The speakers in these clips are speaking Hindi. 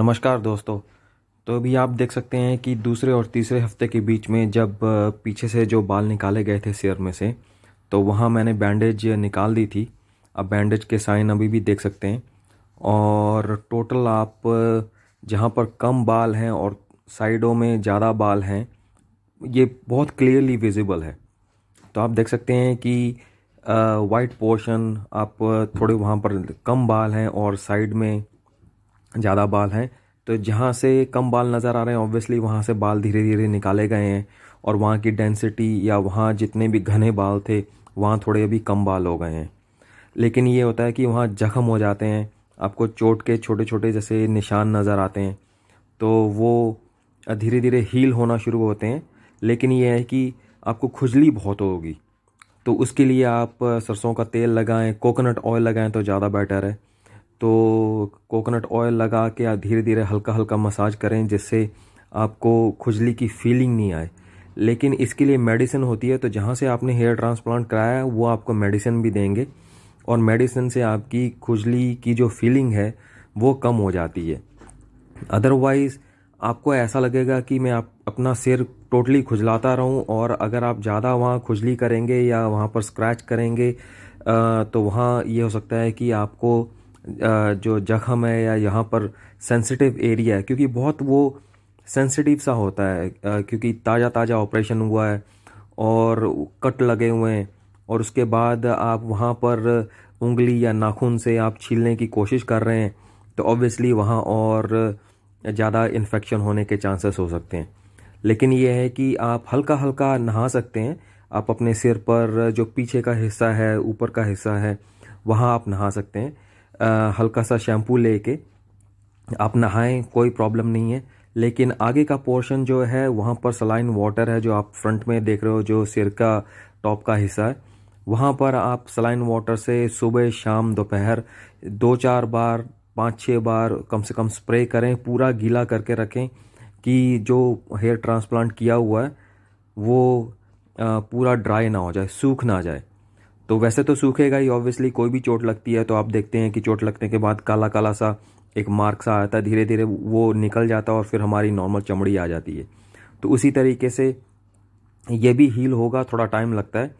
नमस्कार दोस्तों तो अभी आप देख सकते हैं कि दूसरे और तीसरे हफ्ते के बीच में जब पीछे से जो बाल निकाले गए थे शेयर में से तो वहाँ मैंने बैंडेज निकाल दी थी अब बैंडेज के साइन अभी भी देख सकते हैं और टोटल आप जहाँ पर कम बाल हैं और साइडों में ज़्यादा बाल हैं ये बहुत क्लियरली विजिबल है तो आप देख सकते हैं कि वाइट पोर्शन आप थोड़े वहाँ पर कम बाल हैं और साइड में ज़्यादा बाल हैं तो जहाँ से कम बाल नज़र आ रहे हैं ऑब्वियसली वहाँ से बाल धीरे धीरे निकाले गए हैं और वहाँ की डेंसिटी या वहाँ जितने भी घने बाल थे वहाँ थोड़े अभी कम बाल हो गए हैं लेकिन ये होता है कि वहाँ ज़ख्म हो जाते हैं आपको चोट के छोटे छोटे जैसे निशान नज़र आते हैं तो वो धीरे धीरे हील होना शुरू होते हैं लेकिन ये है कि आपको खुजली बहुत होगी तो उसके लिए आप सरसों का तेल लगाएं कोकोनट ऑयल लगाएं तो ज़्यादा बेटर है तो कोकोनट ऑयल लगा के आप धीरे धीरे हल्का हल्का मसाज करें जिससे आपको खुजली की फीलिंग नहीं आए लेकिन इसके लिए मेडिसिन होती है तो जहाँ से आपने हेयर ट्रांसप्लांट कराया है वो आपको मेडिसिन भी देंगे और मेडिसिन से आपकी खुजली की जो फीलिंग है वो कम हो जाती है अदरवाइज़ आपको ऐसा लगेगा कि मैं आप अपना सिर टोटली खुजलाता रहूं और अगर आप ज़्यादा वहाँ खुजली करेंगे या वहाँ पर स्क्रैच करेंगे तो वहाँ ये हो सकता है कि आपको जो जख्म है या यहाँ पर सेंसिटिव एरिया है क्योंकि बहुत वो सेंसिटिव सा होता है क्योंकि ताज़ा ताज़ा ऑपरेशन हुआ है और कट लगे हुए हैं और उसके बाद आप वहाँ पर उंगली या नाखून से आप छीलने की कोशिश कर रहे हैं तो ऑब्वियसली वहाँ और ज़्यादा इन्फेक्शन होने के चांसेस हो सकते हैं लेकिन यह है कि आप हल्का हल्का नहा सकते हैं आप अपने सिर पर जो पीछे का हिस्सा है ऊपर का हिस्सा है वहाँ आप नहा सकते हैं हल्का सा शैम्पू लेके आप नहाएं कोई प्रॉब्लम नहीं है लेकिन आगे का पोर्शन जो है वहाँ पर सलाइन वाटर है जो आप फ्रंट में देख रहे हो जो सिर का टॉप का हिस्सा है वहाँ पर आप सलाइन वाटर से सुबह शाम दोपहर दो चार बार पाँच छः बार कम से कम स्प्रे करें पूरा गीला करके रखें कि जो हेयर ट्रांसप्लांट किया हुआ है वो पूरा ड्राई ना हो जाए सूख ना जाए तो वैसे तो सूखेगा ही ऑब्वियसली कोई भी चोट लगती है तो आप देखते हैं कि चोट लगने के बाद काला काला सा एक मार्क सा आता है धीरे धीरे वो निकल जाता है और फिर हमारी नॉर्मल चमड़ी आ जाती है तो उसी तरीके से ये भी हील होगा थोड़ा टाइम लगता है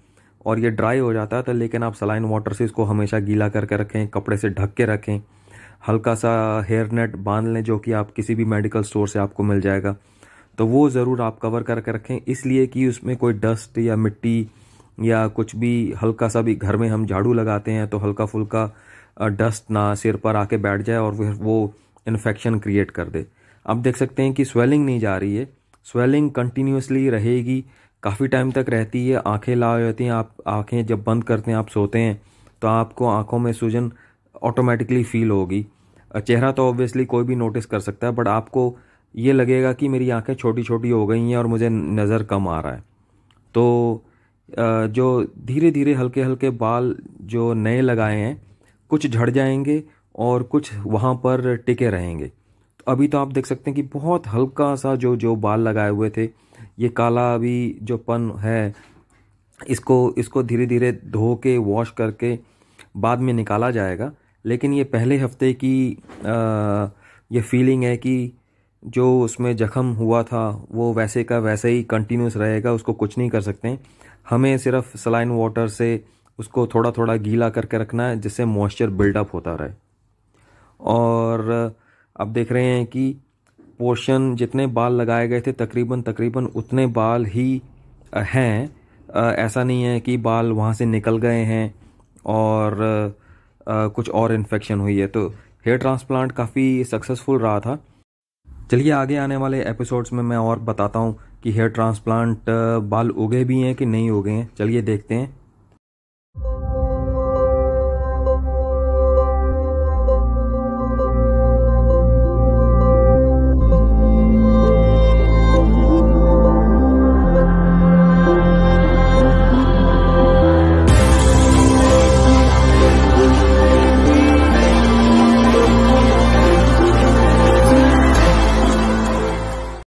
और ये ड्राई हो जाता है तो लेकिन आप सलाइन वाटर से इसको हमेशा गीला करके रखें कपड़े से ढक के रखें हल्का सा हेयर नेट बांध लें जो कि आप किसी भी मेडिकल स्टोर से आपको मिल जाएगा तो वो ज़रूर आप कवर करके रखें इसलिए कि उसमें कोई डस्ट या मिट्टी या कुछ भी हल्का सा भी घर में हम झाड़ू लगाते हैं तो हल्का फुल्का डस्ट ना सिर पर आके बैठ जाए और फिर वो इन्फेक्शन क्रिएट कर दे आप देख सकते हैं कि स्वेलिंग नहीं जा रही है स्वेलिंग कंटिन्यूसली रहेगी काफ़ी टाइम तक रहती है आंखें ला होती हैं आप आंखें जब बंद करते हैं आप सोते हैं तो आपको आंखों में सूजन ऑटोमेटिकली फील होगी चेहरा तो ऑब्वियसली कोई भी नोटिस कर सकता है बट आपको ये लगेगा कि मेरी आंखें छोटी छोटी हो गई हैं और मुझे नज़र कम आ रहा है तो जो धीरे धीरे हल्के हल्के बाल जो नए लगाए हैं कुछ झड़ जाएंगे और कुछ वहाँ पर टिके रहेंगे तो अभी तो आप देख सकते हैं कि बहुत हल्का सा जो जो बाल लगाए हुए थे ये काला अभी जो पन है इसको इसको धीरे धीरे धो के वॉश करके बाद में निकाला जाएगा लेकिन ये पहले हफ्ते की आ, ये फीलिंग है कि जो उसमें जख्म हुआ था वो वैसे का वैसे ही कंटिन्यूस रहेगा उसको कुछ नहीं कर सकते हमें सिर्फ सलाइन वाटर से उसको थोड़ा थोड़ा गीला करके रखना है जिससे मॉइस्चर बिल्डअप होता रहे और अब देख रहे हैं कि पोर्शन जितने बाल लगाए गए थे तकरीबन तकरीबन उतने बाल ही हैं ऐसा नहीं है कि बाल वहाँ से निकल गए हैं और कुछ और इन्फेक्शन हुई है तो हेयर ट्रांसप्लांट काफ़ी सक्सेसफुल रहा था चलिए आगे आने वाले एपिसोड्स में मैं और बताता हूँ कि हेयर ट्रांसप्लांट बाल उगे भी हैं कि नहीं उगे हैं चलिए देखते हैं